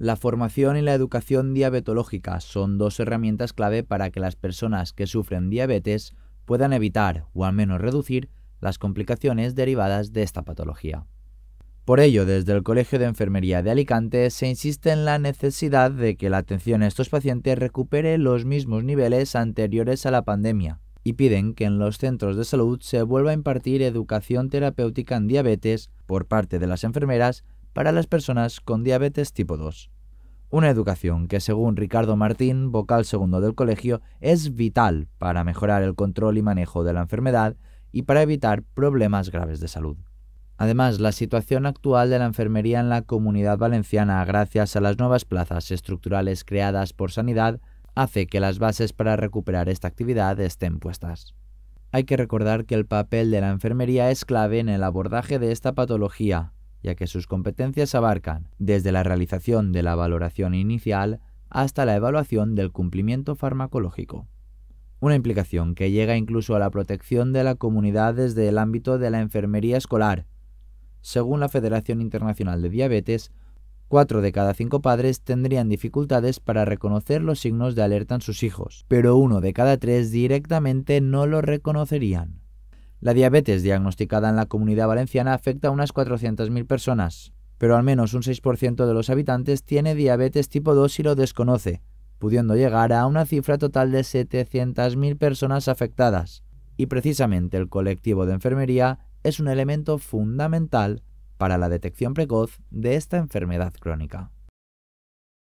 La formación y la educación diabetológica son dos herramientas clave para que las personas que sufren diabetes puedan evitar o al menos reducir las complicaciones derivadas de esta patología. Por ello, desde el Colegio de Enfermería de Alicante se insiste en la necesidad de que la atención a estos pacientes recupere los mismos niveles anteriores a la pandemia y piden que en los centros de salud se vuelva a impartir educación terapéutica en diabetes por parte de las enfermeras para las personas con diabetes tipo 2. Una educación que, según Ricardo Martín, vocal segundo del colegio, es vital para mejorar el control y manejo de la enfermedad y para evitar problemas graves de salud. Además, la situación actual de la enfermería en la comunidad valenciana, gracias a las nuevas plazas estructurales creadas por Sanidad, hace que las bases para recuperar esta actividad estén puestas. Hay que recordar que el papel de la enfermería es clave en el abordaje de esta patología, ya que sus competencias abarcan desde la realización de la valoración inicial hasta la evaluación del cumplimiento farmacológico. Una implicación que llega incluso a la protección de la comunidad desde el ámbito de la enfermería escolar. Según la Federación Internacional de Diabetes, cuatro de cada cinco padres tendrían dificultades para reconocer los signos de alerta en sus hijos, pero uno de cada tres directamente no lo reconocerían. La diabetes diagnosticada en la comunidad valenciana afecta a unas 400.000 personas, pero al menos un 6% de los habitantes tiene diabetes tipo 2 y lo desconoce, pudiendo llegar a una cifra total de 700.000 personas afectadas. Y precisamente el colectivo de enfermería es un elemento fundamental para la detección precoz de esta enfermedad crónica.